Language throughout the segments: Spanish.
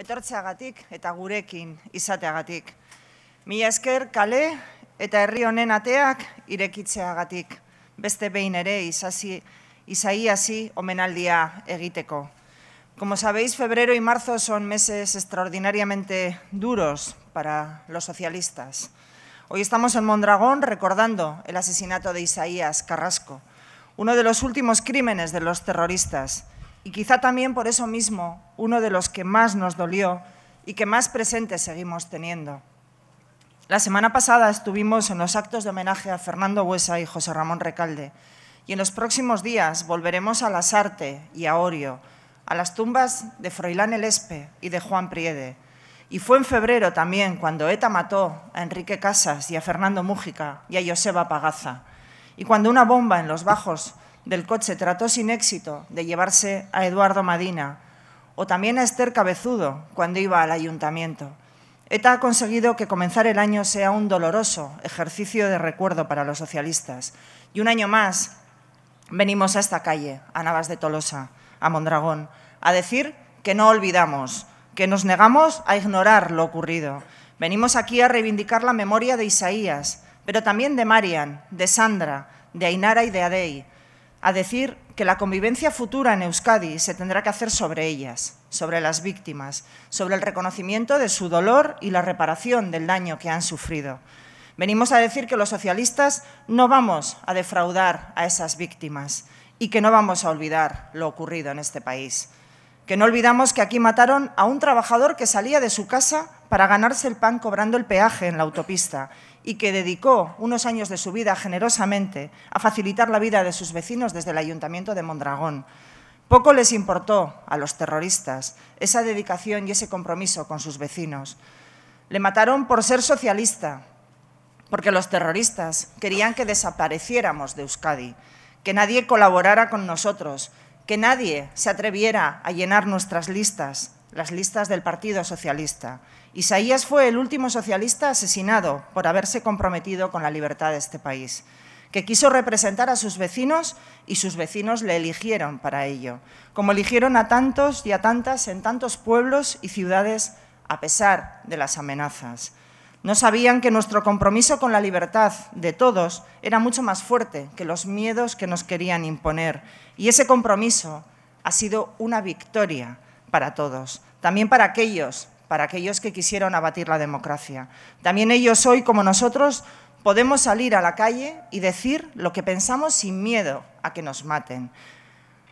etortzeagatik eta gurekin izateagatik. Mila esker kale eta herri honen ateak irekitzeagatik. Beste behin ere izasi, Isaíasi homenaldia egiteko. Como sabéis, febrero y marzo son meses extraordinariamente duros para los socialistas. Hoy estamos en Mondragón recordando el asesinato de Isaías Carrasco, uno de los últimos crímenes de los terroristas, y quizá también por eso mismo, uno de los que más nos dolió y que más presentes seguimos teniendo. La semana pasada estuvimos en los actos de homenaje a Fernando Huesa y José Ramón Recalde, y en los próximos días volveremos a Lasarte y a Orio, a las tumbas de Froilán el Espe y de Juan Priede. Y fue en febrero también cuando ETA mató a Enrique Casas y a Fernando Mújica y a Joseba Pagaza. Y cuando una bomba en los bajos del coche trató sin éxito de llevarse a Eduardo Madina, o también a Esther Cabezudo cuando iba al ayuntamiento. ETA ha conseguido que comenzar el año sea un doloroso ejercicio de recuerdo para los socialistas. Y un año más venimos a esta calle, a Navas de Tolosa, a Mondragón, a decir que no olvidamos, que nos negamos a ignorar lo ocurrido. Venimos aquí a reivindicar la memoria de Isaías, pero también de Marian, de Sandra, de Ainara y de Adey, a decir que la convivencia futura en Euskadi se tendrá que hacer sobre ellas, sobre las víctimas, sobre el reconocimiento de su dolor y la reparación del daño que han sufrido. Venimos a decir que los socialistas no vamos a defraudar a esas víctimas y que no vamos a olvidar lo ocurrido en este país. Que no olvidamos que aquí mataron a un trabajador que salía de su casa para ganarse el pan cobrando el peaje en la autopista y que dedicó unos años de su vida generosamente a facilitar la vida de sus vecinos desde el Ayuntamiento de Mondragón. Poco les importó a los terroristas esa dedicación y ese compromiso con sus vecinos. Le mataron por ser socialista, porque los terroristas querían que desapareciéramos de Euskadi, que nadie colaborara con nosotros, que nadie se atreviera a llenar nuestras listas, las listas del Partido Socialista. Isaías fue el último socialista asesinado por haberse comprometido con la libertad de este país, que quiso representar a sus vecinos y sus vecinos le eligieron para ello, como eligieron a tantos y a tantas en tantos pueblos y ciudades a pesar de las amenazas. No sabían que nuestro compromiso con la libertad de todos era mucho más fuerte que los miedos que nos querían imponer. Y ese compromiso ha sido una victoria para todos, también para aquellos, para aquellos que quisieron abatir la democracia. También ellos hoy, como nosotros, podemos salir a la calle y decir lo que pensamos sin miedo a que nos maten.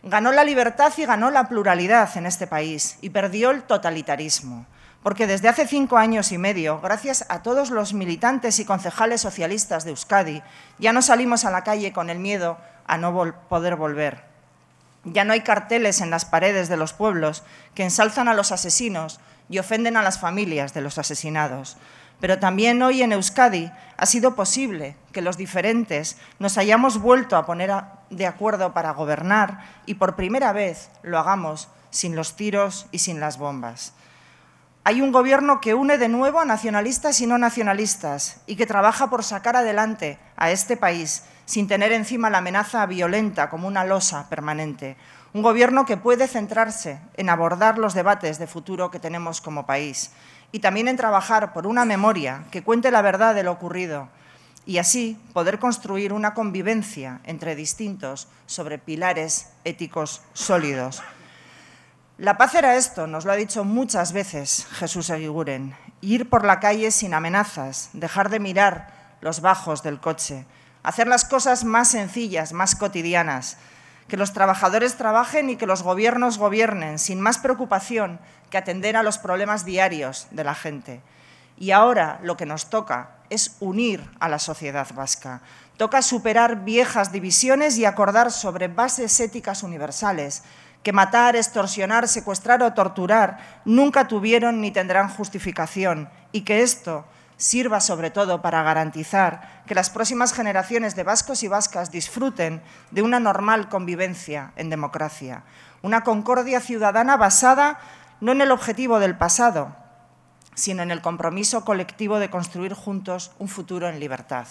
Ganó la libertad y ganó la pluralidad en este país y perdió el totalitarismo. Porque desde hace cinco años y medio, gracias a todos los militantes y concejales socialistas de Euskadi, ya no salimos a la calle con el miedo a no poder volver. Ya no hay carteles en las paredes de los pueblos que ensalzan a los asesinos y ofenden a las familias de los asesinados. Pero también hoy en Euskadi ha sido posible que los diferentes nos hayamos vuelto a poner de acuerdo para gobernar y por primera vez lo hagamos sin los tiros y sin las bombas. Hay un gobierno que une de nuevo a nacionalistas y no nacionalistas y que trabaja por sacar adelante a este país sin tener encima la amenaza violenta como una losa permanente. Un gobierno que puede centrarse en abordar los debates de futuro que tenemos como país y también en trabajar por una memoria que cuente la verdad de lo ocurrido y así poder construir una convivencia entre distintos sobre pilares éticos sólidos. La paz era esto, nos lo ha dicho muchas veces Jesús Aguiguren. ir por la calle sin amenazas, dejar de mirar los bajos del coche, hacer las cosas más sencillas, más cotidianas, que los trabajadores trabajen y que los gobiernos gobiernen, sin más preocupación que atender a los problemas diarios de la gente. Y ahora lo que nos toca es unir a la sociedad vasca. Toca superar viejas divisiones y acordar sobre bases éticas universales, que matar, extorsionar, secuestrar o torturar nunca tuvieron ni tendrán justificación y que esto sirva sobre todo para garantizar que las próximas generaciones de vascos y vascas disfruten de una normal convivencia en democracia, una concordia ciudadana basada no en el objetivo del pasado, sino en el compromiso colectivo de construir juntos un futuro en libertad.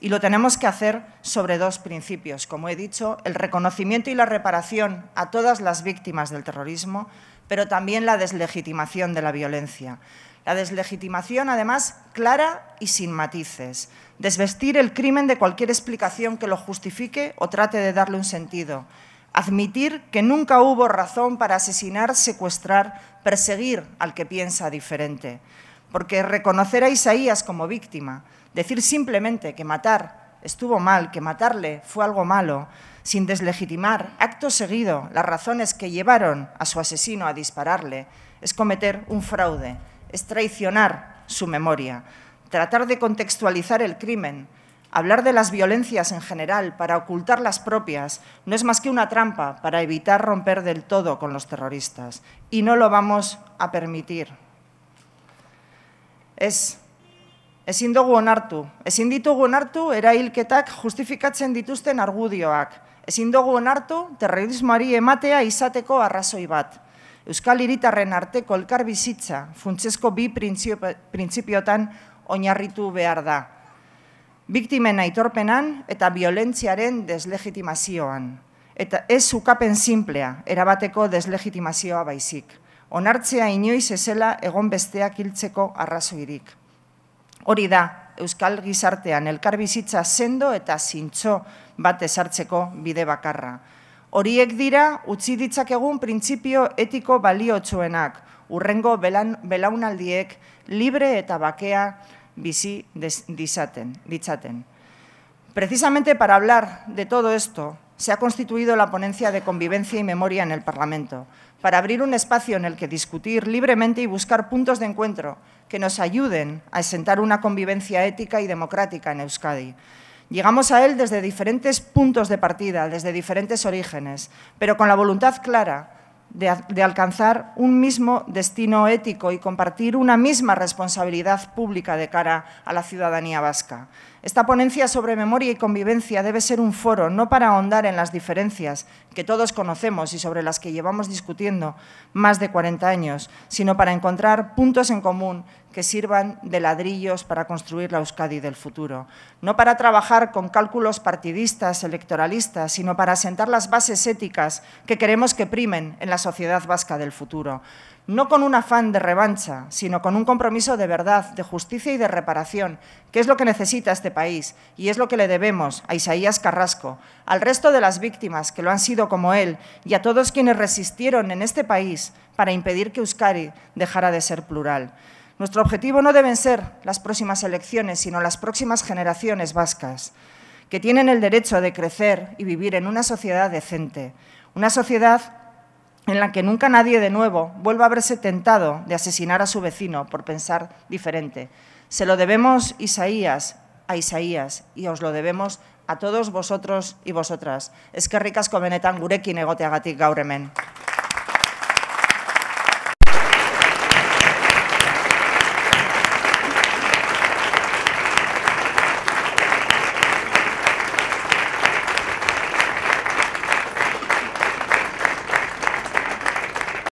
Y lo tenemos que hacer sobre dos principios, como he dicho, el reconocimiento y la reparación a todas las víctimas del terrorismo, pero también la deslegitimación de la violencia. La deslegitimación, además, clara y sin matices. Desvestir el crimen de cualquier explicación que lo justifique o trate de darle un sentido. Admitir que nunca hubo razón para asesinar, secuestrar, perseguir al que piensa diferente. Porque reconocer a Isaías como víctima, decir simplemente que matar estuvo mal, que matarle fue algo malo, sin deslegitimar acto seguido las razones que llevaron a su asesino a dispararle, es cometer un fraude es traicionar su memoria, tratar de contextualizar el crimen, hablar de las violencias en general para ocultar las propias, no es más que una trampa para evitar romper del todo con los terroristas y no lo vamos a permitir. Es Ezin es onartu. Ezin ditugu onartu erailketak justifikatzen dituzten argudioak. Ezin dugu onartu terrorismoari ematea izateko arrazoi bat. Euskal hiritarren arteko elkarbizitza funtsezko bi printzipiotan oinarritu behar da. Biktimen aitorpenan eta violentziaren deslegitimazioan. Eta ez ukapen simplea, erabateko deslegitimazioa baizik. Onartzea inoiz ezela egon besteak hiltzeko arrazoirik. Hori da, Euskal Gizartean elkarbizitza sendo eta zintxo bat ezartzeko bide bakarra. Oriek dira utzi principio printzipio etiko baliotsuenak, urrengo belan, belaunaldiek libre eta bakea bizi Precisamente para hablar de todo esto, se ha constituido la ponencia de convivencia y memoria en el Parlamento, para abrir un espacio en el que discutir libremente y buscar puntos de encuentro que nos ayuden a asentar una convivencia ética y democrática en Euskadi. Llegamos a él desde diferentes puntos de partida, desde diferentes orígenes, pero con la voluntad clara de, alcanzar un mismo destino ético y compartir una misma responsabilidad pública de cara a la ciudadanía vasca. Esta ponencia sobre memoria y convivencia debe ser un foro no para ahondar en las diferencias que todos conocemos y sobre las que llevamos discutiendo más de 40 años, sino para encontrar puntos en común que sirvan de ladrillos para construir la Euskadi del futuro. No para trabajar con cálculos partidistas, electoralistas, sino para asentar las bases éticas que queremos que primen en la sociedad vasca del futuro no con un afán de revancha, sino con un compromiso de verdad, de justicia y de reparación, que es lo que necesita este país y es lo que le debemos a Isaías Carrasco, al resto de las víctimas que lo han sido como él y a todos quienes resistieron en este país para impedir que Euskadi dejara de ser plural. Nuestro objetivo no deben ser las próximas elecciones, sino las próximas generaciones vascas, que tienen el derecho de crecer y vivir en una sociedad decente, una sociedad en la que nunca nadie de nuevo vuelva a verse tentado de asesinar a su vecino por pensar diferente. Se lo debemos Isaías a Isaías y os lo debemos a todos vosotros y vosotras. Es que ricas benetan gurekin egoteagatik gaur hemen.